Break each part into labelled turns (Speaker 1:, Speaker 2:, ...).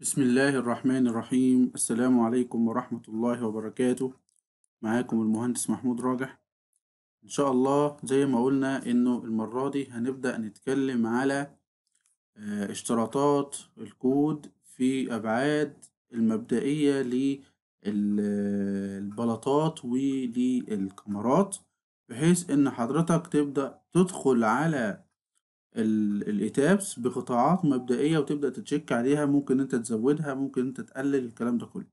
Speaker 1: بسم الله الرحمن الرحيم السلام عليكم ورحمة الله وبركاته معاكم المهندس محمود راجح إن شاء الله زي ما قلنا إنه المرة دي هنبدأ نتكلم على آه، اشتراطات الكود في أبعاد المبدئية للبلاطات وللكاميرات بحيث إن حضرتك تبدأ تدخل على الايتابس بقطاعات مبدئية وتبدأ تتشك عليها ممكن انت تزودها ممكن انت تقلل الكلام ده كله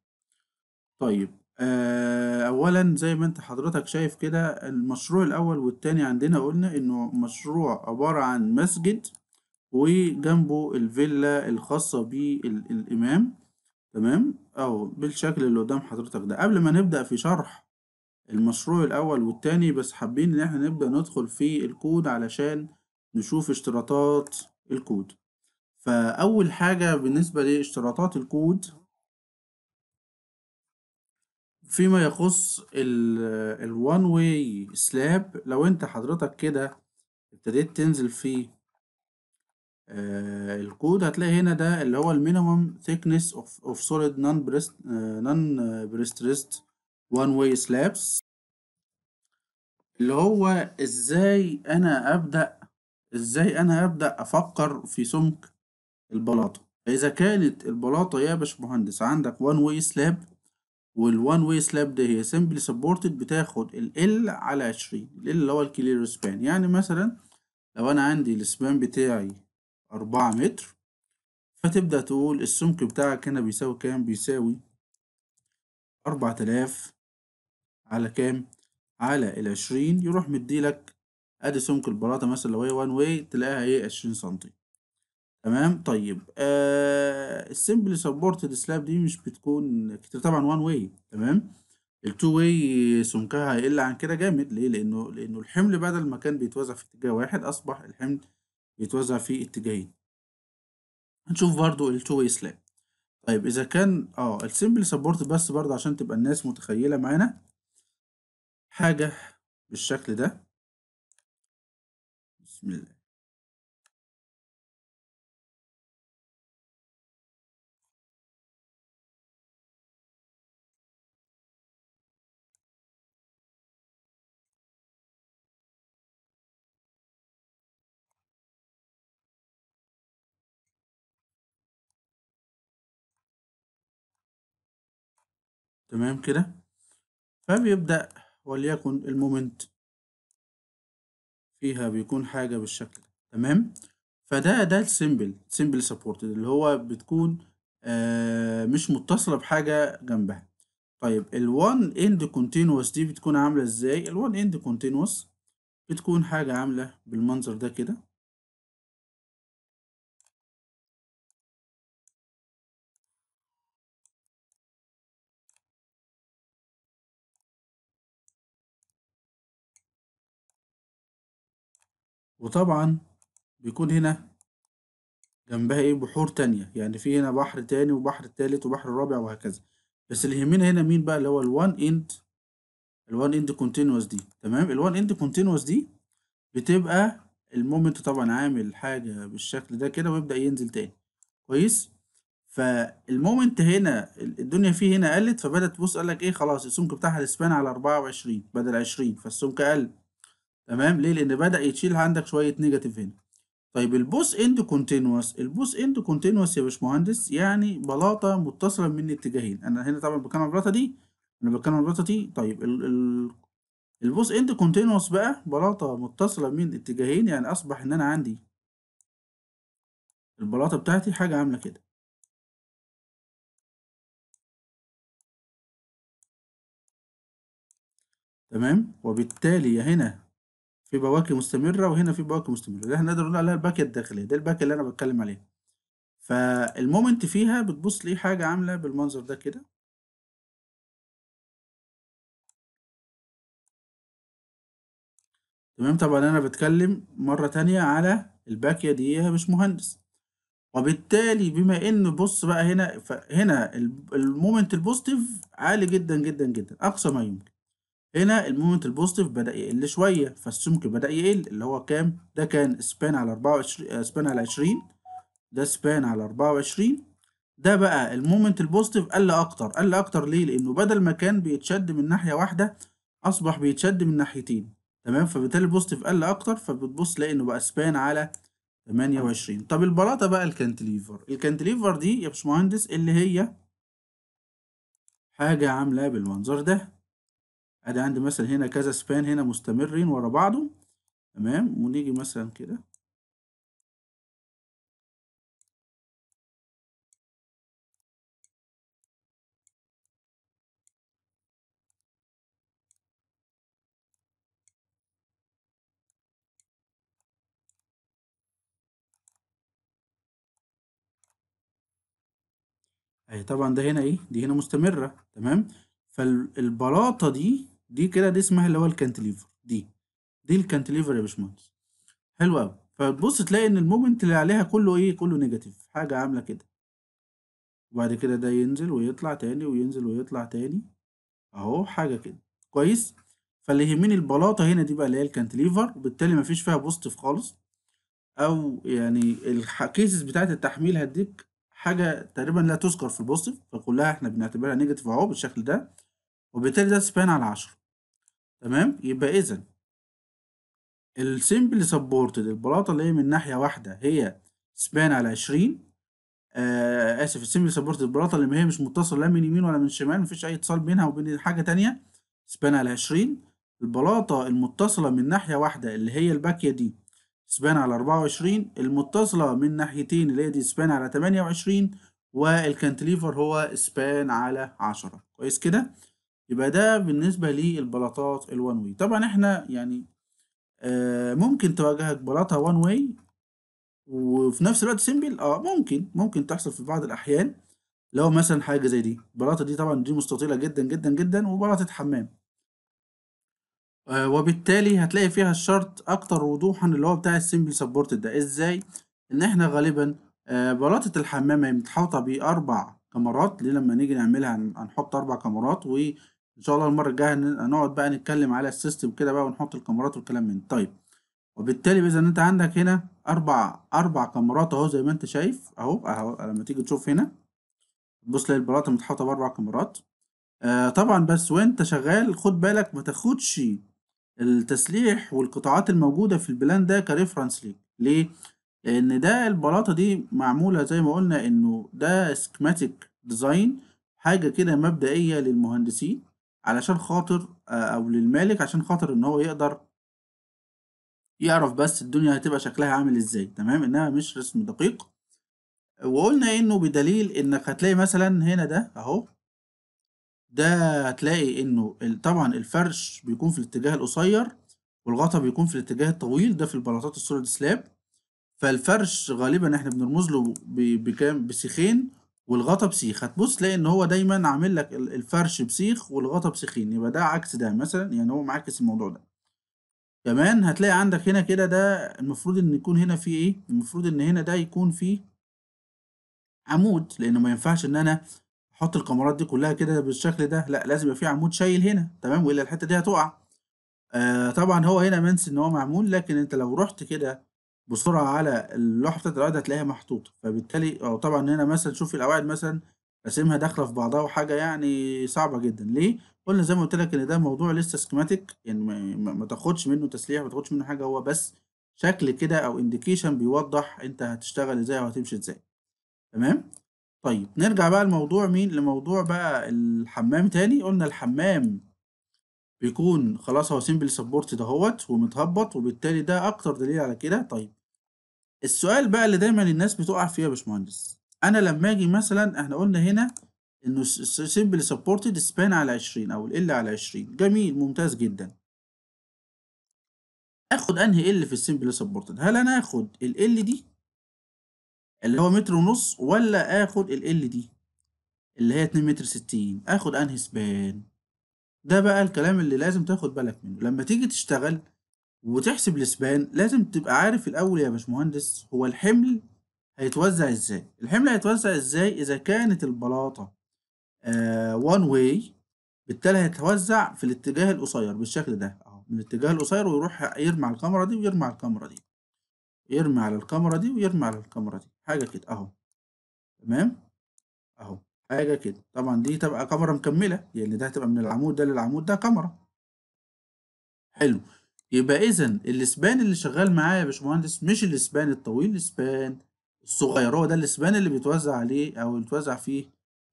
Speaker 1: طيب آه، اولا زي ما انت حضرتك شايف كده المشروع الاول والتاني عندنا قلنا انه مشروع عبارة عن مسجد وجنبه الفيلا الخاصة بالامام تمام او بالشكل اللي قدام حضرتك ده قبل ما نبدأ في شرح المشروع الاول والتاني بس حابين ان احنا نبدأ ندخل في الكود علشان نشوف اشتراطات الكود فأول حاجة بالنسبة لاشتراطات الكود فيما يخص ال one way slab لو انت حضرتك كده ابتديت تنزل في آه الكود هتلاقي هنا ده اللي هو المينيمم thickness of, of solid non breast uh, آه، non breast one way slabs اللي هو ازاي انا ابدأ إزاي أنا هبدأ أفكر في سمك البلاطة إذا كانت البلاطة يا باشمهندس عندك وان واي سلاب والوان واي سلاب ده هي سمبلي سبورتد بتاخد ال ال على 20 ال اللي هو الكلير سبان يعني مثلا لو أنا عندي السبان بتاعي أربعة متر فتبدأ تقول السمك بتاعك هنا بيساوي كام؟ بيساوي 4000 على كام؟ على العشرين يروح مديلك ادي سمك البلاطه مثلا لو هي وان واي تلاقيها ايه 20 سنتي تمام طيب آه السمبل سبورتد سلاب دي مش بتكون كتير طبعا وان واي تمام التو واي سمكها هيقل عن كده جامد ليه لانه لانه الحمل بدل ما كان بيتوزع في اتجاه واحد اصبح الحمل بيتوزع في اتجاهين هنشوف برضو التو واي سلاب طيب اذا كان اه السمبل سبورت بس برضه عشان تبقى الناس
Speaker 2: متخيله معانا حاجه بالشكل ده بسم الله تمام كده فبيبدأ وليكن المومنت
Speaker 1: فيها بيكون حاجة بالشكل ده تمام فده ده السيمبل سيمبل سبورتد اللي هو بتكون آه مش متصلة بحاجة جنبها طيب ال one end continuous دي بتكون عاملة ازاي ال one end continuous بتكون حاجة
Speaker 2: عاملة بالمنظر ده كده وطبعا بيكون هنا جنبها ايه بحور تانية
Speaker 1: يعني في هنا بحر تاني وبحر تالت وبحر رابع وهكذا بس اللي يهمنا هنا مين بقى اللي هو الوان اند الوان اند كونتينوس دي تمام الوان اند كونتينوس دي بتبقى المومنت طبعا عامل حاجة بالشكل ده كده ويبدأ ينزل تاني كويس فالمومنت هنا الدنيا فيه هنا قلت فبدأت تبص قال لك ايه خلاص السمك بتاعها الاسبان على 24 بدل 20 فالسمك قل تمام ليه لان بدا يتشيل عندك شويه نيجاتيف هنا طيب البوس اند كونتينوس البوس اند كونتينوس يا باشمهندس يعني بلاطه متصله من اتجاهين انا هنا طبعا بتكلم عن البلاطه دي انا بتكلم عن البلاطه دي طيب ال ال البوس اند كونتينوس بقى بلاطه متصله من
Speaker 2: اتجاهين يعني اصبح ان انا عندي البلاطه بتاعتي حاجه عامله كده تمام وبالتالي هنا في بواكي
Speaker 1: مستمرة وهنا في بواكي مستمرة ده احنا نقدر نقول عليها الباكية الداخلية ده الباكية اللي انا بتكلم عليها
Speaker 2: فالمومنت فيها بتبص لي حاجة عاملة بالمنظر ده كده تمام طبعا انا
Speaker 1: بتكلم مرة تانية على الباكية دي مش مهندس وبالتالي بما ان بص بقى هنا هنا المومنت البوزيتيف عالي جدا جدا جدا اقصى ما يمكن هنا المومنت البوزيتيف بدأ يقل شوية فالسمك بدأ يقل اللي هو كام ده كان سبان على 24 آه، سبان على 20 ده سبان على 24 ده بقى المومنت البوزيتيف قل اكتر قل اكتر ليه لانه بدل ما كان بيتشد من ناحيه واحده اصبح بيتشد من ناحيتين تمام فبالتالي البوزيتيف قل اكتر فبتبص تلاقي انه بقى سبان على 28 طب البلاطه بقى الكانتليفر الكانتليفر دي يا باشمهندس اللي هي حاجه عامله بالمنظر ده ادي عندي مثلا هنا كذا سبان هنا مستمرين ورا بعضه تمام
Speaker 2: ونيجي مثلا كده
Speaker 1: اي طبعا ده هنا ايه دي هنا مستمرة تمام فالبلاطة دي دي كده دي اسمها اللي هو الكانتليفر دي دي الكانتليفر يا باشمهندس حلو قوي فتبص تلاقي ان المومنت اللي عليها كله ايه كله نيجاتيف حاجه عامله كده وبعد كده ده ينزل ويطلع تاني وينزل ويطلع تاني اهو حاجه كده كويس فاللي يهمني البلاطه هنا دي بقى اللي هي الكانتليفر وبالتالي مفيش فيها بوزيتيف خالص او يعني الكيسز بتاعه التحميل هديك حاجه تقريبا لا تذكر في البوزيتيف فكلها احنا بنعتبرها نيجاتيف اهو بالشكل ده وبالتالي ده سبان على 10 تمام يبقى اذا السمبلي سبورتد البلاطه اللي هي من ناحيه واحده هي سبان على 20 آه اسف السمبلي سبورتد البلاطه اللي هي مش متصله لا من يمين ولا من شمال مفيش اي اتصال بينها وبين حاجه تانية سبان على 20 البلاطه المتصله من ناحيه واحده اللي هي الباكيه دي سبان على 24 المتصله من ناحيتين اللي هي دي سبان على 28 والكانتليفر هو سبان على 10 كويس كده يبقى ده بالنسبة للبلاطات الوان واي طبعا احنا يعني آه، ممكن تواجهك بلاطة وان واي وفي نفس الوقت سيمبل اه ممكن ممكن تحصل في بعض الاحيان لو مثلا حاجة زي دي البلاطة دي طبعا دي مستطيلة جدا جدا جدا وبلاطة حمام آه، وبالتالي هتلاقي فيها الشرط اكتر وضوحا اللي هو بتاع السيمبل سبورت ده ازاي ان احنا غالبا آه، بلاطة الحمام هي متحوطة باربع كاميرات ليه لما نيجي نعملها هنحط اربع كاميرات و ان شاء الله المره الجايه هنقعد بقى نتكلم على السيستم كده بقى ونحط الكاميرات والكلام من طيب وبالتالي اذا انت عندك هنا اربع اربع كاميرات اهو زي ما انت شايف اهو اهو لما تيجي تشوف هنا تبص تلاقي البلاطه متحوطه باربع كاميرات آه طبعا بس وانت شغال خد بالك ما تاخدش التسليح والقطاعات الموجوده في البلان ده كريفرنس ليك ليه لان ده البلاطه دي معموله زي ما قلنا انه ده سكيماتيك ديزاين حاجه كده مبدئيه للمهندسين علشان خاطر آه، أو للمالك عشان خاطر إن هو يقدر يعرف بس الدنيا هتبقى شكلها عامل إزاي، تمام؟ انها مش رسم دقيق، وقلنا إنه بدليل إنك هتلاقي مثلًا هنا ده أهو، ده هتلاقي إنه طبعًا الفرش بيكون في الاتجاه القصير، والغطا بيكون في الاتجاه الطويل، ده في البلاطات السوليد سلاب فالفرش غالبًا إحنا بنرمز له بكام؟ بسيخين. والغطا بسيخ هتبص تلاقي ان هو دايما عامل لك الفرش بسيخ والغطا بسيخين يبقى ده عكس ده مثلا يعني هو معاكس الموضوع ده كمان هتلاقي عندك هنا كده ده المفروض ان يكون هنا فيه ايه المفروض ان هنا ده يكون فيه عمود لان ما ينفعش ان انا احط الكاميرات دي كلها كده بالشكل ده لا لازم يبقى فيه عمود شايل هنا تمام والا الحته دي هتقع آه طبعا هو هنا منسي ان هو معمول لكن انت لو رحت كده بسرعة على اللوحة بتاعت العقد هتلاقيها محطوطة فبالتالي أو آه، طبعا هنا مثلا شوف القواعد مثلا رسمها داخلة في بعضها وحاجة يعني صعبة جدا ليه؟ قلنا زي ما قلت لك إن ده موضوع لسه سكيماتيك يعني ما, ما تاخدش منه تسليح ما تاخدش منه حاجة هو بس شكل كده أو إنديكيشن بيوضح أنت هتشتغل إزاي أو هتمشي إزاي تمام؟ طيب نرجع بقى لموضوع مين؟ لموضوع بقى الحمام تاني قلنا الحمام بيكون خلاص هو سيمبل سبورت دهوت ومتهبط وبالتالي ده اكتر دليل على كده طيب السؤال بقى اللي دايما الناس بتقع فيه يا باشمهندس انا لما اجي مثلا احنا قلنا هنا انه سيمبل سبورتد سبان على 20 او ال على 20 جميل ممتاز جدا اخد انهي ال في السيمبل سبورتد هل انا اخد ال ال دي اللي هو متر ونص ولا اخد ال دي اللي هي 2 متر 60 اخد انهي سبان ده بقى الكلام اللي لازم تاخد بالك منه لما تيجي تشتغل وتحسب الاسبان لازم تبقى عارف الاول يا باشمهندس هو الحمل هيتوزع ازاي الحمل هيتوزع ازاي اذا كانت البلاطه آه وان واي بالتالي هيتوزع في الاتجاه القصير بالشكل ده اهو من الاتجاه القصير ويروح يرمي على الكاميرا دي ويرمي على الكاميرا دي يرمي على الكاميرا دي ويرمي على الكاميرا دي حاجه كده اهو تمام اهو حاجة كده طبعا دي تبقى كاميرا مكملة لأن يعني ده هتبقى من العمود ده للعمود ده كاميرا حلو يبقى إذا السبان اللي شغال معايا يا باشمهندس مش السبان الطويل السبان الصغير هو ده السبان اللي بيتوزع عليه أو بيتوزع فيه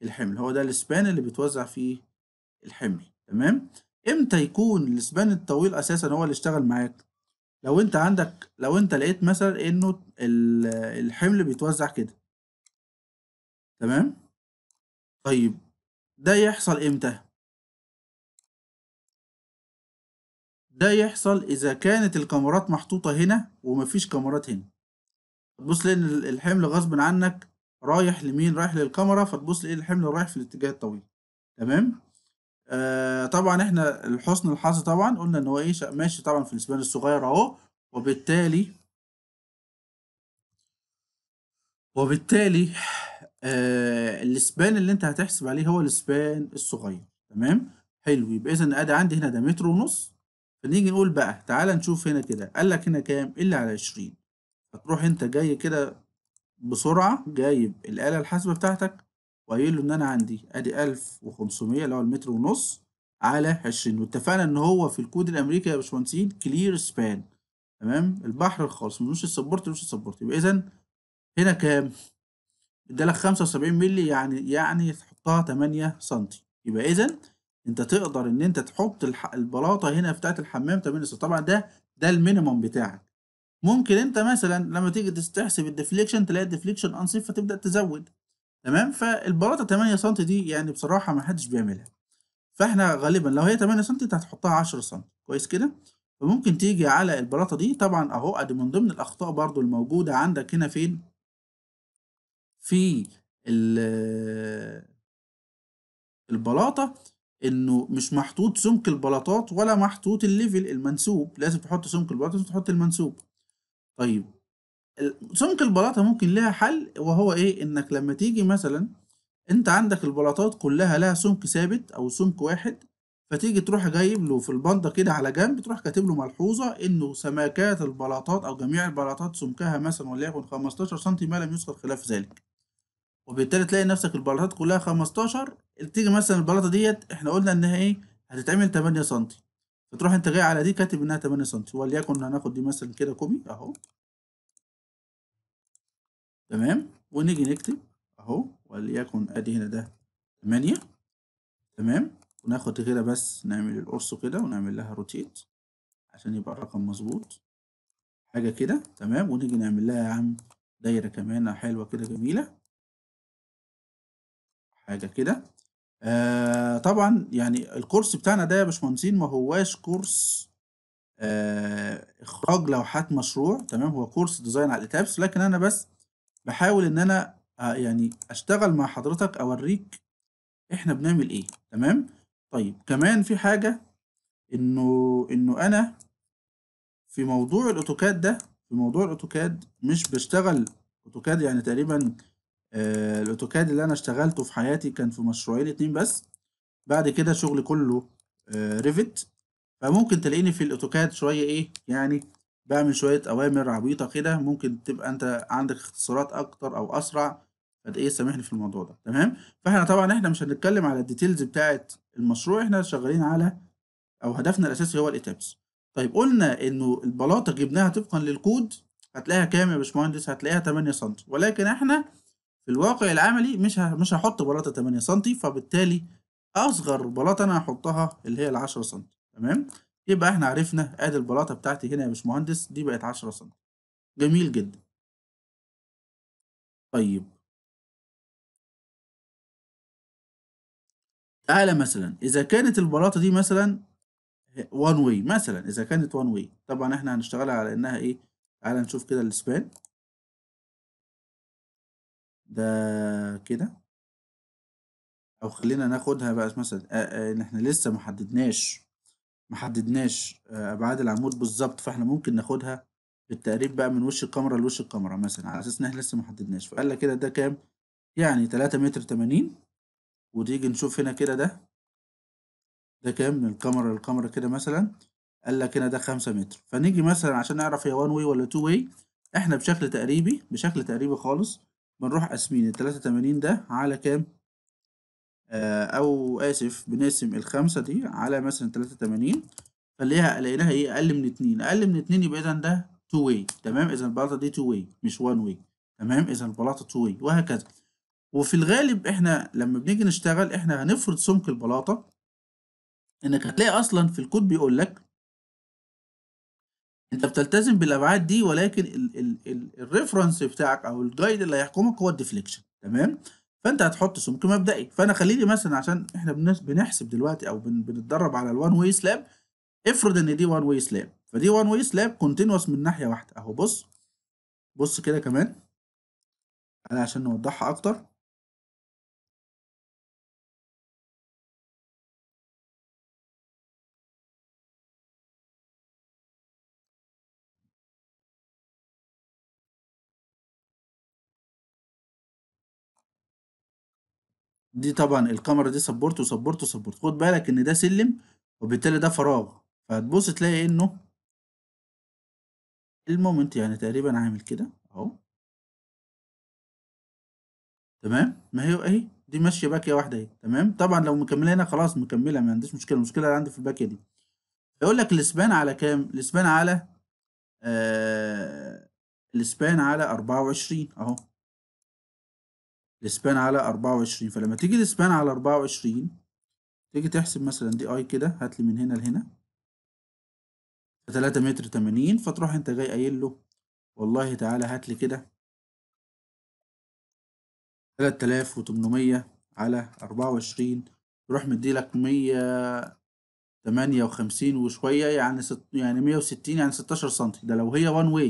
Speaker 1: الحمل هو ده السبان اللي بيتوزع فيه الحمل تمام امتى يكون السبان الطويل اساسا هو اللي اشتغل معاك لو انت عندك لو انت لقيت مثلا انه الحمل بيتوزع كده
Speaker 2: تمام طيب ده يحصل امتى ده يحصل اذا كانت الكاميرات محطوطه
Speaker 1: هنا ومفيش كاميرات هنا تبص لان الحمل غصب عنك رايح لمين رايح للكاميرا فتبص لان الحمل رايح في الاتجاه الطويل تمام آه طبعا احنا الحسن الحظ طبعا قلنا ان هو ايه ماشي طبعا في السبان الصغير اهو وبالتالي وبالتالي آه، السبان اللي انت هتحسب عليه هو السبان الصغير تمام حلو يبقى اذا ادي عندي هنا ده متر ونص فنيجي نقول بقى تعالى نشوف هنا كده قال لك هنا كام اللي على 20 هتروح انت جاي كده بسرعه جايب الاله الحاسبه بتاعتك وقايل له ان انا عندي ادي 1500 اللي هو المتر ونص على 20 واتفقنا ان هو في الكود الامريكي يا باشمهندسين كلير سبان تمام البحر الخالص ملوش السبورت ملوش السبورت يبقى اذا هنا كام ادالك 75 مللي يعني يعني تحطها 8 سم يبقى اذا انت تقدر ان انت تحط البلاطه هنا بتاعه الحمام 8 سنتي طبعا ده ده المينيموم بتاعك ممكن انت مثلا لما تيجي تحسب الديفليكشن تلاقي الديفليكشن انصيف فتبدا تزود تمام فالبلاطه 8 سم دي يعني بصراحه ما حدش بيعملها فاحنا غالبا لو هي 8 سم انت هتحطها 10 سم كويس كده فممكن تيجي على البلاطه دي طبعا اهو ادي من ضمن الاخطاء برضو الموجوده عندك هنا فين في البلاطة انه مش محطوط سمك البلاطات ولا محطوط الليفل المنسوب لازم تحط سمك البلاطة لازم تحط المنسوب طيب سمك البلاطة ممكن لها حل وهو ايه انك لما تيجي مثلا انت عندك البلاطات كلها لها سمك ثابت او سمك واحد فتيجي تروح جايب له في البندة كده على جنب تروح كاتب له ملحوظة إنه سماكات البلاطات أو جميع البلاطات سمكها مثلا وليكن 15 سم ما لم يسقط خلاف ذلك وبالتالي تلاقي نفسك البلاطات كلها 15 تيجي مثلا البلاطه ديت احنا قلنا انها ايه هتتعمل 8 سم فتروح انت جاي على دي كاتب انها 8 سم وليكن هناخد دي مثلا كده كوبي اهو تمام ونيجي نكتب اهو وليكن ادي هنا ده 8 تمام وناخد كده بس نعمل القرص كده ونعمل لها روتيت عشان يبقى الرقم مظبوط حاجه كده تمام ونيجي نعمل لها يا عم دايره كمان حلوه كده جميله حاجه كده آه طبعا يعني الكورس بتاعنا ده يا باشمهندسين ما هواش كورس آه اخراج لوحات مشروع تمام هو كورس ديزاين على الاتابس لكن انا بس بحاول ان انا آه يعني اشتغل مع حضرتك اوريك احنا بنعمل ايه تمام طيب كمان في حاجه انه انه انا في موضوع الاوتوكاد ده في موضوع الاوتوكاد مش بشتغل اوتوكاد يعني تقريبا آه، الاوتوكاد اللي انا اشتغلته في حياتي كان في مشروعين اتنين بس بعد كده شغلي كله ريفت آه، فممكن تلاقيني في الاوتوكاد شويه ايه يعني بعمل شويه اوامر عبيطه كده ممكن تبقى انت عندك اختصارات اكتر او اسرع قد ايه سامحني في الموضوع ده تمام فاحنا طبعا احنا مش هنتكلم على الديتيلز بتاعه المشروع احنا شغالين على او هدفنا الاساسي هو الايتابس طيب قلنا انه البلاطه جبناها طبقا للكود هتلاقيها كام يا باشمهندس هتلاقيها 8 سم ولكن احنا في الواقع العملي مش مش هحط بلاطه 8 سم فبالتالي اصغر بلاطه انا هحطها اللي هي ال 10 سم تمام يبقى احنا عرفنا ادي البلاطه بتاعتي هنا يا باشمهندس دي بقت 10
Speaker 2: سم جميل جدا طيب تعالى مثلا اذا كانت البلاطه دي
Speaker 1: مثلا 1 واي مثلا اذا كانت 1 واي طبعا احنا هنشتغلها على انها ايه
Speaker 2: تعالى نشوف كده السبان ده كده أو خلّينا ناخدها بقى مثلًا إن إحنا لسه ما
Speaker 1: حددناش ما حددناش أبعاد العمود بالظبط فإحنا ممكن ناخدها بالتقريب بقى من وِش الكاميرا لوِش الكاميرا مثلًا، على أساس إن إحنا لسه ما حددناش، فقال لك كده ده كام؟ يعني 3 متر، وتيجي نشوف هنا كده ده ده كام من الكاميرا للكاميرا كده مثلًا، قال لك هنا ده 5 متر، فنيجي مثلًا عشان نعرف هي 1 واي ولا 2 واي إحنا بشكل تقريبي بشكل تقريبي خالص بنروح قاسمين ال 83 ده على كام؟ آه، أو آسف بنقسم الخمسة دي على مثلا 83 خليها لقيناها إيه أقل من 2 أقل من 2 يبقى إذا ده 2 واي تمام إذا البلاطة دي 2 واي مش 1 واي تمام إذا البلاطة 2 واي وهكذا وفي الغالب إحنا لما بنيجي نشتغل إحنا هنفرض سمك البلاطة إنك هتلاقي أصلا في الكود بيقول لك انت بتلتزم بالابعاد دي ولكن الريفرنس بتاعك او الجايد اللي هيحكمك هو الديفليكشن تمام فانت هتحط سمك مبدئي فانا خليني مثلا عشان احنا بنحسب دلوقتي او بنتدرب على الوان واي سلاب افرض ان دي وان واي سلاب فدي وان واي سلاب كونتينوس من ناحيه واحده
Speaker 2: اهو بص بص كده كمان انا عشان نوضحها اكتر دي طبعا الكاميرا دي سبورت وسبورت وسبورت خد بالك ان ده سلم وبالتالي ده فراغ فهتبص تلاقي انه المومنت يعني تقريبا عامل كده اهو تمام
Speaker 1: ما هي اهي دي ماشيه باكيه واحده اهي تمام طبعا لو مكمله هنا خلاص مكمله ما عنديش مشكله المشكله اللي عندي في الباكيه دي يقول لك الاسبان على كام الاسبان على آه الاسبان على 24 اهو السبان على 24 فلما تيجي السبان على 24 تيجي تحسب مثلا دي اي كده
Speaker 2: هات لي من هنا لهنا 3 متر 80 فتروح انت جاي قايل له والله تعالى هات لي كده
Speaker 1: 3800 على 24 يروح مديلك 158 وشويه يعني ست يعني 160 يعني 16 سم ده لو هي وان واي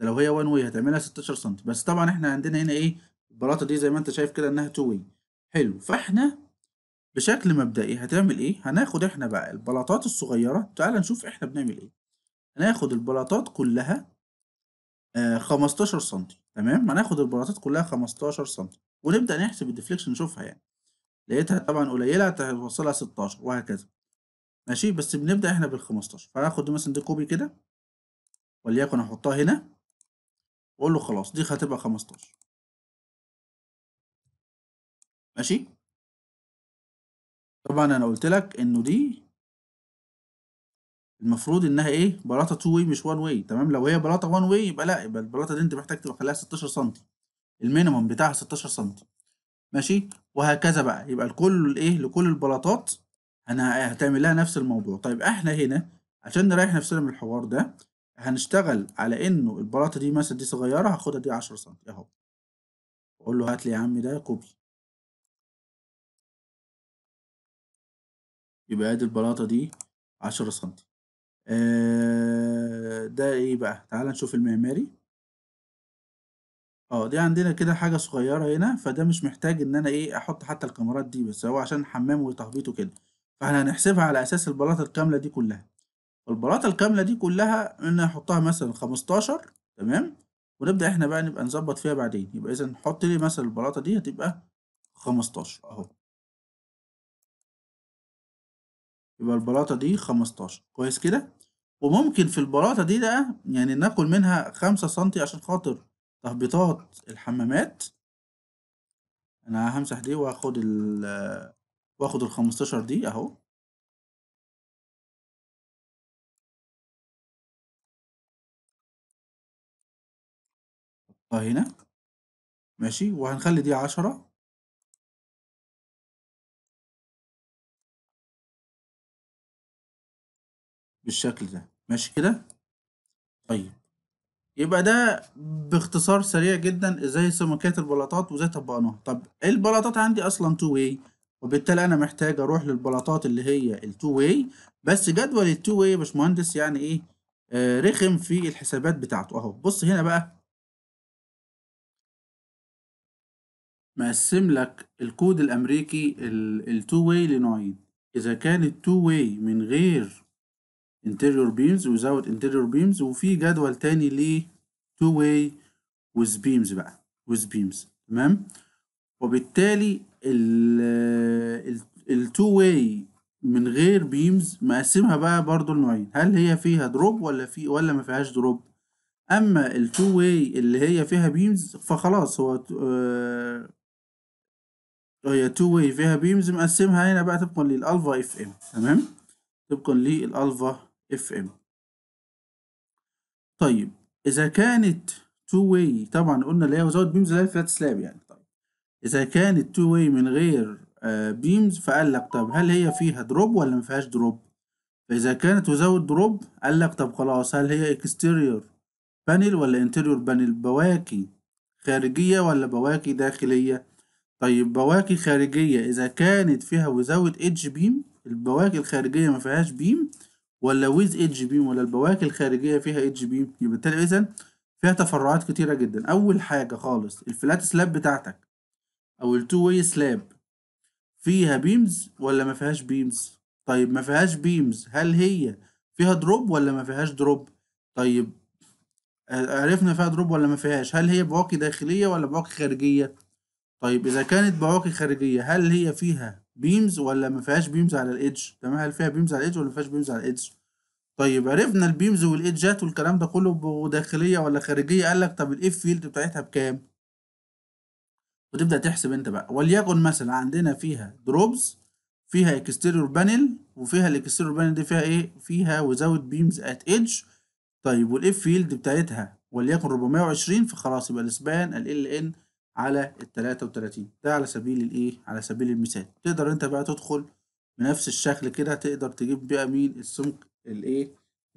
Speaker 1: ده لو هي وان واي هتعملها 16 سم بس طبعا احنا عندنا هنا ايه البلاطه دي زي ما انت شايف كده انها تو حلو فاحنا بشكل مبدئي هتعمل ايه هناخد احنا بقى البلاطات الصغيره تعال نشوف احنا بنعمل ايه هناخد البلاطات كلها آه 15 سم تمام هناخد البلاطات كلها 15 سم ونبدا نحسب الديفليكشن نشوفها يعني لقيتها طبعا قليله هتوصلها 16 وهكذا ماشي بس بنبدا احنا بال 15 فهاخد مثلا دي كوبي كده وليكن
Speaker 2: احطها هنا واقول له خلاص دي هتبقى 15 ماشي طبعا انا قلت لك انه دي المفروض انها ايه بلاطه 2 واي مش 1 واي تمام لو هي
Speaker 1: بلاطه 1 واي يبقى لا يبقى البلاطه دي انت محتاج تخليها 16 سم المينيمم بتاعها 16 سم ماشي وهكذا بقى يبقى لكل الايه لكل البلاطات انا هتعمل لها نفس الموضوع طيب احنا هنا عشان نريح نفسنا من الحوار ده هنشتغل على
Speaker 2: انه البلاطه دي مثلا دي صغيره هاخدها دي 10 سم اهو اقول له هات لي يا عم ده كوبي يبقى ادي البلاطة دي عشرة سنتي آه، ده ايه بقى تعال
Speaker 1: نشوف المعماري اه دي عندنا كده حاجة صغيرة هنا فده مش محتاج ان انا ايه احط حتى الكاميرات دي بس هو عشان حمام وتهبيط وكده فاحنا هنحسبها على اساس البلاطة الكاملة دي كلها البلاطة الكاملة دي كلها ان احطها مثلا خمستاشر تمام ونبدأ احنا بقى نبقى نظبط فيها بعدين يبقى اذا نحط لي مثلا البلاطة دي هتبقى خمستاشر اهو يبقى البلاطة دي 15 كويس كده وممكن في البلاطة دي بقى يعني ناكل منها 5 سنتي عشان خاطر تهبيطات الحمامات
Speaker 2: انا همسح دي واخد ال واخد ال 15 دي اهو هنا ماشي وهنخلي دي عشرة بالشكل ده ماشي كده طيب
Speaker 1: يبقى ده باختصار سريع جدا ازاي سمكات البلاطات وازاي طبقناها طب البلاطات عندي اصلا تو واي وبالتالي انا محتاج اروح للبلاطات اللي هي التو واي بس جدول التو واي يا باشمهندس يعني ايه آه رخم في الحسابات بتاعته اهو بص هنا بقى مقسم لك الكود الامريكي التو واي لنوعين اذا كان التو واي من غير interior beams without interior beams وفي جدول تاني ل two way with beams بقى with beams تمام وبالتالي ال ال two way من غير بيمز مقسمها بقى برضو لنوعين هل هي فيها دروب ولا في ولا ما فيهاش دروب اما ال two way اللي هي فيها بيمز فخلاص هو آه، هي تو واي فيها بيمز مقسمها هنا بقى طبقا للالفا اف ام تمام طبقا للالفا اف ام طيب اذا كانت تو واي طبعا قلنا اللي هي وزود بيمز اللي هي فلات سلاب يعني طيب اذا كانت تو واي من غير بيمز آه، فقال لك طب هل هي فيها دروب ولا ما فيهاش دروب فاذا كانت وزود دروب قال لك طب خلاص هل هي اكستيريور بانل ولا انتيريور بانل بواكي خارجيه ولا بواكي داخليه طيب بواكي خارجيه اذا كانت فيها وزود اتش بيم البواكي الخارجيه ما فيهاش بيم ولا ويز اتش بيم ولا البواكي الخارجيه فيها اتش بيم يبقى اذا فيها تفرعات كتيره جدا اول حاجه خالص الفلات سلاب بتاعتك او التو واي سلاب فيها بيمز ولا ما فيهاش بيمز طيب ما فيهاش بيمز هل هي فيها دروب ولا ما فيهاش دروب طيب عرفنا فيها دروب ولا ما فيهاش هل هي بواقي داخليه ولا بواقي خارجيه طيب اذا كانت بواقي خارجيه هل هي فيها بيمز ولا ما فيهاش بيمز على الايدج تمام هل فيها بيمز على الايدج ولا ما فيهاش بيمز على الايدج طيب عرفنا البيمز والايدجات والكلام ده كله داخليه ولا خارجيه قال لك طب الاف فيلد بتاعتها بكام وتبدا تحسب انت بقى وليكن مثلا عندنا فيها دروبز فيها اكستيريور بانل وفيها الاكستيريور بانل دي فيها ايه فيها وزاوت بيمز ات ايدج طيب والاف فيلد بتاعتها وليكن 420 فخلاص يبقى الاسبان ال ان على ال 33 ده على سبيل الايه على سبيل المثال تقدر انت بقى تدخل بنفس الشكل كده تقدر تجيب بقى مين السمك الايه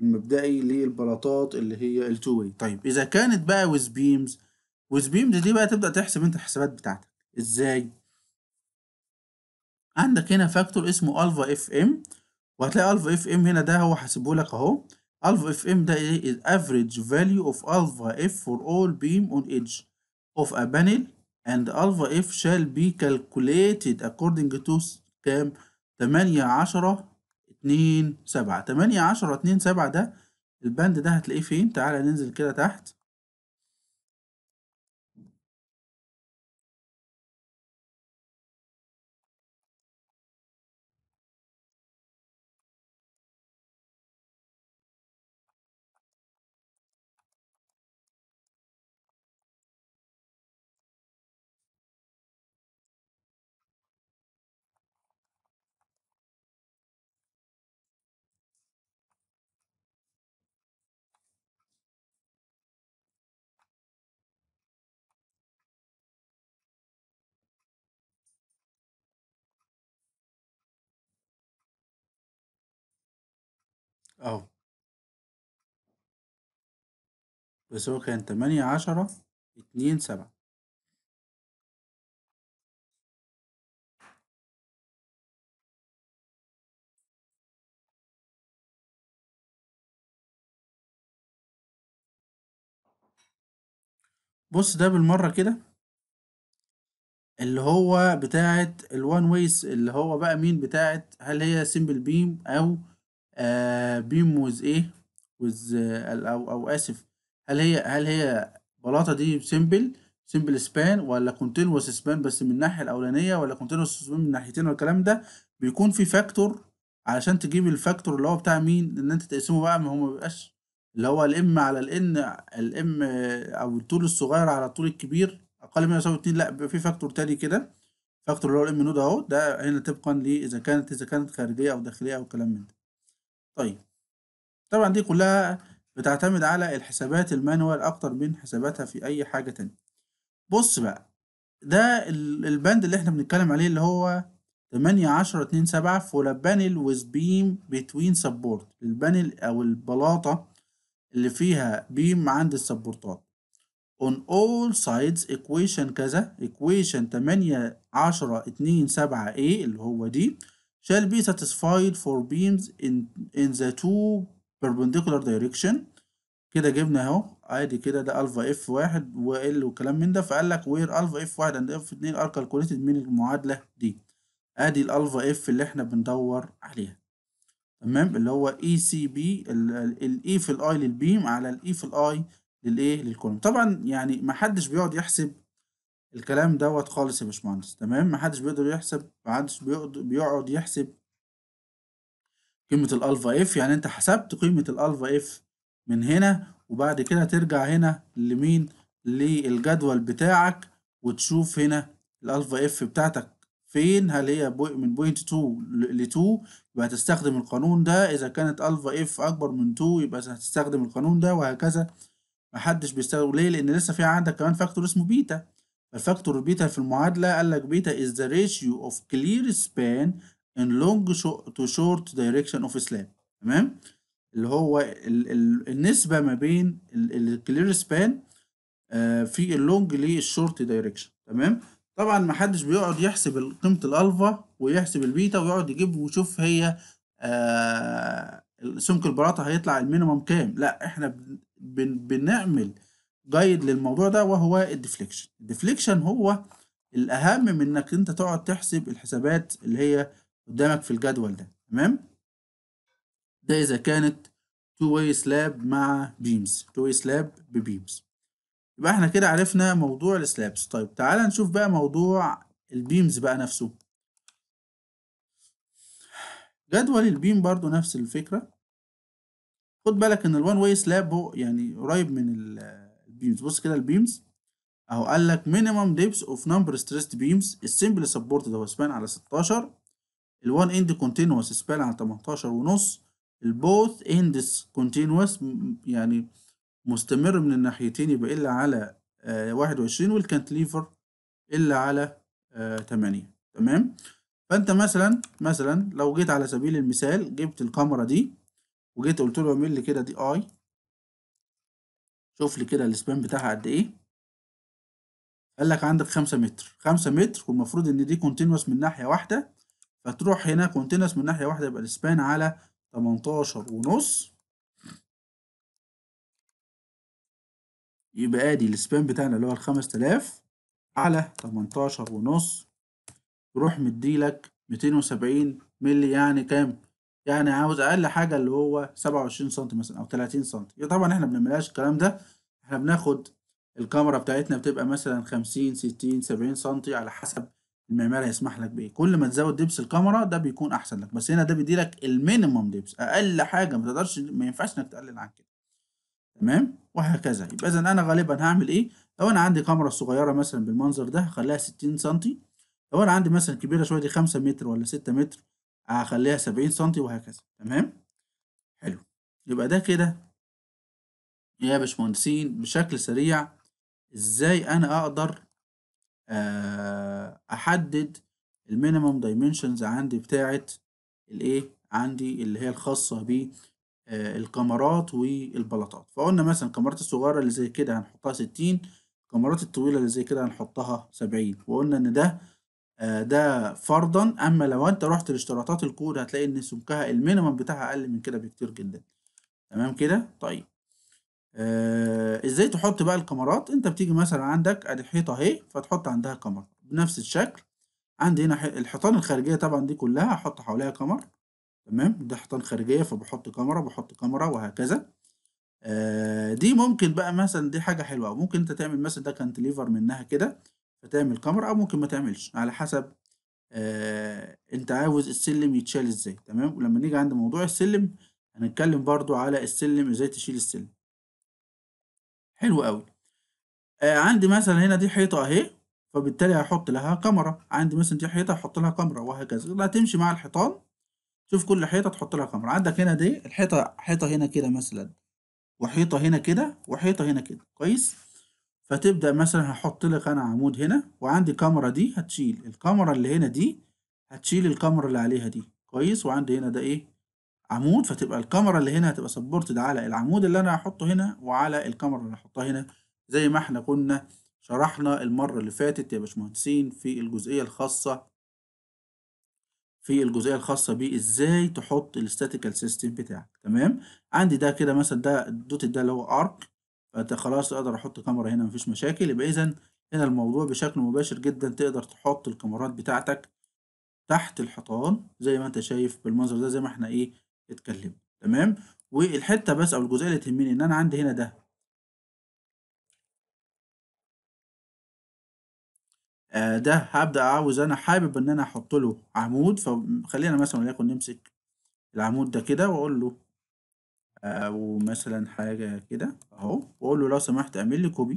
Speaker 1: المبدئي للبلاطات اللي هي ال واي طيب اذا كانت بقى ويز بيمز ويز بيمز دي بقى تبدا تحسب انت الحسابات بتاعتك ازاي عندك هنا فاكتور اسمه الفا اف ام وهتلاقي الفا اف ام هنا ده هو حاسبه لك اهو الفا اف ام ده ايه الافريج فاليو اوف الفا اف فور اول بيم اون ايدج of a panel and alpha f shall be calculated according to كام؟ 8 10 2 7 8 10 2 7 ده البند ده هتلاقيه فين؟ تعالى ننزل كده
Speaker 2: تحت اهو بس هو كان تمانية عشرة اتنين سبعة بص ده بالمرة كده اللي
Speaker 1: هو بتاعت الوان ويس اللي هو بقى مين بتاعت هل هي سيمبل بيم او بيم آه، وز ايه وز او او اسف هل هي هل هي بلاطه دي سمبل سمبل سبان ولا كونتينوس سبان بس من الناحيه الاولانيه ولا كونتينوس سبان من الناحيتين والكلام ده بيكون في فاكتور علشان تجيب الفاكتور اللي هو بتاع مين ان انت تقسمه بقى ما هو ما بيبقاش اللي هو الام على الان الام او الطول الصغير على الطول الكبير اقل من يساوي 2 لا بيبقى في فاكتور تاني كده فاكتور اللي هو الام نود اهو ده هنا طبقا اذا كانت اذا كانت خارجيه او داخليه او كلام من ده طيب طبعًا دي كلها بتعتمد على الحسابات المانوال أكتر من حساباتها في أي حاجة تانية، بُص بقى ده البند اللي إحنا بنتكلم عليه اللي هو تمانية عشرة اتنين سبعة for a panel with beam between support أو البلاطة اللي فيها بيم عند السبورتات on all sides equation كذا equation تمانية عشرة اتنين سبعة A اللي هو دي shall be satisfied for beams in in the two perpendicular direction كده جبنا اهو عادي كده ده الفا اف واحد وال والكلام من ده فقال لك وير الفا اف واحد اند اف اتنين ار كالكوليتد من المعادله دي ادي الالفا اف اللي احنا بندور عليها تمام اللي هو اي سي بي الاي في الاي للبيم على الاي e في الاي للايه للكولوم طبعا يعني ما حدش بيقعد يحسب الكلام دوت خالص يا باشمهندس تمام محدش بيقدر يحسب محدش بيقعد يحسب قيمة الألفا اف يعني انت حسبت قيمة الألفا اف من هنا وبعد كده ترجع هنا لمين للجدول بتاعك وتشوف هنا الألفا اف بتاعتك فين هل هي من بوينت 2 ل 2 يبقى هتستخدم القانون ده اذا كانت الفا اف اكبر من 2 يبقى هتستخدم القانون ده وهكذا محدش بيستخدم ليه لان لسه في عندك كمان فاكتور اسمه بيتا فاكتور بيتا في المعادلة قال لك بيتا is the ratio of clear span in long to short direction of slab تمام اللي هو ال ال النسبة ما بين span آه في اللونج للشورت دايركشن تمام طبعا ما حدش بيقعد يحسب قيمة الألفا ويحسب البيتا ويقعد يجيب ويشوف هي آه، سمك البراطة هيطلع المينيمم كام لا احنا بن بنعمل جايد للموضوع ده وهو الديفليكشن الديفليكشن هو الاهم من انك انت تقعد تحسب الحسابات اللي هي قدامك في الجدول ده تمام ده اذا كانت تو واي سلاب مع بيمز تو واي سلاب ببيمز يبقى احنا كده عرفنا موضوع السلابس طيب تعال نشوف بقى موضوع البيمز بقى نفسه جدول البيم برضو نفس الفكرة خد بالك ان الوان واي سلاب يعني قريب من بيمز بص كده البيمز اهو قال لك مينيمم ديبس اوف نمبر ستريسد بيمز السمبل سبورت ده هو سبان على 16 الوان اند كونتينوس سبان على 18 ونص البوث اندس كونتينوس يعني مستمر من الناحيتين يبقى الا على آه 21 والكانتليفر الا على آه 8 تمام فانت مثلا مثلا لو جيت على سبيل المثال جبت الكاميرا دي وجيت قلت له اعمل لي كده دي اي شوف لي كده السبان بتاعها قد ايه قال لك عندك 5 متر 5 متر والمفروض ان دي كونتينوس من ناحيه واحده فتروح هنا كونتينوس من ناحيه واحده يبقى السبان على 18 ونص يبقى ادي السبان بتاعنا اللي هو ال 5000 على 18 ونص تروح مديلك 270 مللي يعني كام يعني عاوز اقل حاجه اللي هو 27 سم مثلا او 30 سم طبعا احنا ما بنعملهاش الكلام ده احنا بناخد الكاميرا بتاعتنا بتبقى مثلا 50 60 70 سم على حسب المعمار هيسمح لك بايه كل ما تزود دبس الكاميرا ده بيكون احسن لك بس هنا ده بيديلك المينيمم دبس اقل حاجه ما تقدرش ما ينفعش انك تقلل عن كده تمام وهكذا يبقى اذا انا غالبا هعمل ايه لو انا عندي كاميرا صغيره مثلا بالمنظر ده هخليها 60 سم لو انا عندي مثلا كبيره شويه دي 5 متر ولا 6 متر هخليها 70 سم وهكذا تمام حلو يبقى ده كده يا باشمهندسين بشكل سريع ازاي انا اقدر آه، احدد المينيمم دايمنشنز عندي بتاعه الايه عندي اللي هي الخاصه ب آه، الكاميرات والبلاطات فقلنا مثلا الكاميرات الصغيره اللي زي كده هنحطها 60 الكاميرات الطويله اللي زي كده هنحطها 70 وقلنا ان ده ده فرضا اما لو انت رحت لاشتراطات الكود هتلاقي ان سمكها المينيمم بتاعها اقل من كده بكتير جدا تمام كده طيب آه ازاي تحط بقى الكاميرات انت بتيجي مثلا عندك ادي الحيطه اهي فتحط عندها كاميرا بنفس الشكل عندي هنا الحيطان الخارجيه طبعا دي كلها هحط حواليها كاميرا تمام ده حيطان خارجيه فبحط كاميرا بحط كاميرا وهكذا آه دي ممكن بقى مثلا دي حاجه حلوه ممكن انت تعمل مثلا ده كانتليفر منها كده فتعمل كمر او ممكن ما تعملش على حسب آه انت عاوز السلم يتشال ازاي تمام ولما نيجي عند موضوع السلم هنتكلم برضو على السلم ازاي تشيل السلم حلو قوي آه عندي مثلا هنا دي حيطه اهي فبالتالي هحط لها كاميرا عندي مثلا دي حيطه هحط لها كاميرا وهكذا تمشي مع الحيطان شوف كل حيطه تحط لها كاميرا عندك هنا دي الحيطه حيطه هنا كده مثلا وحيطه هنا كده وحيطه هنا كده كويس فتبدأ مثلا هحط لك أنا عمود هنا وعندي كاميرا دي هتشيل الكاميرا اللي هنا دي هتشيل الكاميرا اللي عليها دي كويس وعندي هنا ده إيه عمود فتبقى الكاميرا اللي هنا هتبقى سبورتد على العمود اللي أنا هحطه هنا وعلى الكاميرا اللي هحطها هنا زي ما احنا كنا شرحنا المرة اللي فاتت يا باشمهندسين في الجزئية الخاصة في الجزئية الخاصة بإزاي تحط الاستاتيكال سيستم بتاعك تمام عندي ده كده مثلا ده الدوت ده اللي هو ارك فانت خلاص اقدر احط كاميرا هنا مفيش مشاكل يبقى اذا هنا الموضوع بشكل مباشر جدا تقدر تحط الكاميرات بتاعتك تحت الحيطان زي ما انت شايف بالمنظر ده زي ما احنا ايه اتكلمنا تمام والحته بس او الجزئيه اللي تهمني ان انا عندي هنا ده آه ده هبدا عاوز انا حابب ان انا احط له عمود فخلينا مثلا وليكن نمسك العمود ده كده واقول له او آه، مثلا حاجه كده اهو واقول له لو سمحت اعمل لي كوبي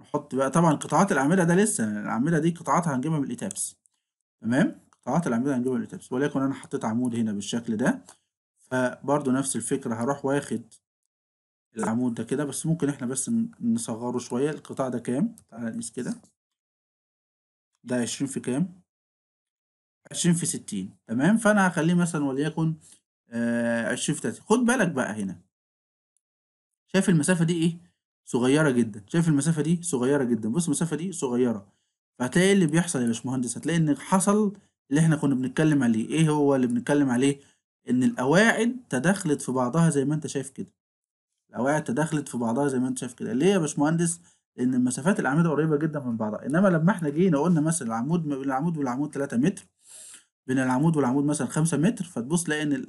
Speaker 1: احط بقى طبعا قطاعات الاعمده ده لسه الاعمده دي قطاعاتها هنجيبها من الايتابس تمام قطاعات الاعمده هنجيبها من الايتابس ولكن انا حطيت عمود هنا بالشكل ده فبرضه نفس الفكره هروح واخد العمود ده كده بس ممكن احنا بس نصغره شويه القطاع ده كام تعالى نقيس كده ده عشرين في كام عشرين في ستين تمام فانا هخليه مثلا وليكن الشيفتات آه، خد بالك بقى هنا شايف المسافه دي ايه صغيره جدا شايف المسافه دي صغيره جدا بص المسافه دي صغيره فهتلاقي اللي بيحصل يا باشمهندس هتلاقي ان حصل اللي احنا كنا بنتكلم عليه ايه هو اللي بنتكلم عليه ان القواعد تداخلت في بعضها زي ما انت شايف كده القواعد تداخلت في بعضها زي ما انت شايف كده ليه يا باشمهندس لان المسافات الاعمده قريبه جدا من بعضها انما لما احنا جينا قلنا مثلا العمود بين العمود والعمود 3 متر بين العمود والعمود مثلا 5 متر فتبص تلاقي ان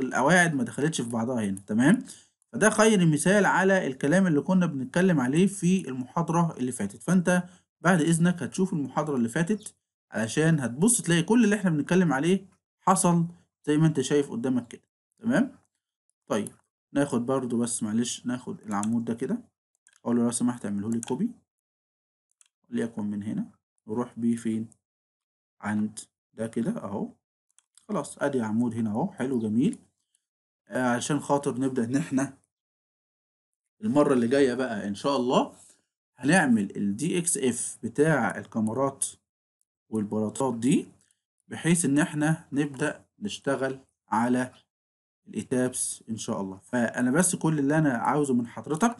Speaker 1: القواعد ما دخلتش في بعضها هنا تمام فده خير مثال على الكلام اللي كنا بنتكلم عليه في المحاضرة اللي فاتت فانت بعد اذنك هتشوف المحاضرة اللي فاتت علشان هتبص تلاقي كل اللي احنا بنتكلم عليه حصل زي ما انت شايف قدامك كده تمام طيب ناخد برضو بس معلش ناخد العمود ده كده اقول له لو سمحت اعمله لي كوبي ليكن من هنا نروح بيه فين عند ده كده اهو خلاص ادي عمود هنا اهو حلو جميل آه، علشان خاطر نبدأ ان احنا المرة اللي جاية بقى ان شاء الله هنعمل الدي اكس اف بتاع الكاميرات والبلاطات دي بحيث ان احنا نبدأ نشتغل على الاتابس ان شاء الله فانا بس كل اللي انا عاوزه من حضرتك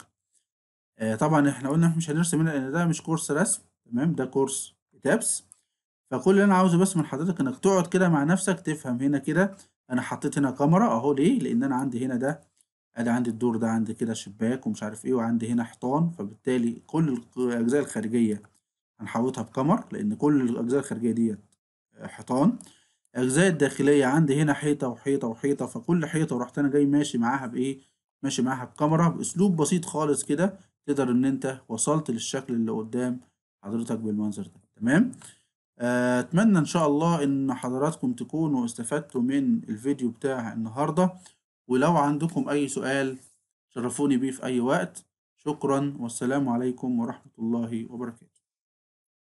Speaker 1: آه طبعا احنا قلنا مش هنرسم هنا لان ده مش كورس رسم تمام ده كورس اتابس فكل اللي انا عاوزه بس من حضرتك انك تقعد كده مع نفسك تفهم هنا كده انا حطيت هنا كاميرا اهو ليه لان انا عندي هنا ده ادي عندي الدور ده عندي كده شباك ومش عارف ايه وعندي هنا حيطان فبالتالي كل الاجزاء الخارجيه هنحوطها بكمر لان كل الاجزاء الخارجيه ديت آه، حيطان الاجزاء الداخليه عندي هنا حيطه وحيطه وحيطه فكل حيطه ورحت انا جاي ماشي معاها بايه ماشي معاها بكاميرا باسلوب بسيط خالص كده تقدر ان انت وصلت للشكل اللي قدام حضرتك بالمنظر ده تمام آه، اتمنى ان شاء الله ان حضراتكم تكونوا استفدتوا من الفيديو بتاع النهارده ولو عندكم اي سؤال شرفوني بيه في اي وقت شكرا والسلام عليكم ورحمة الله وبركاته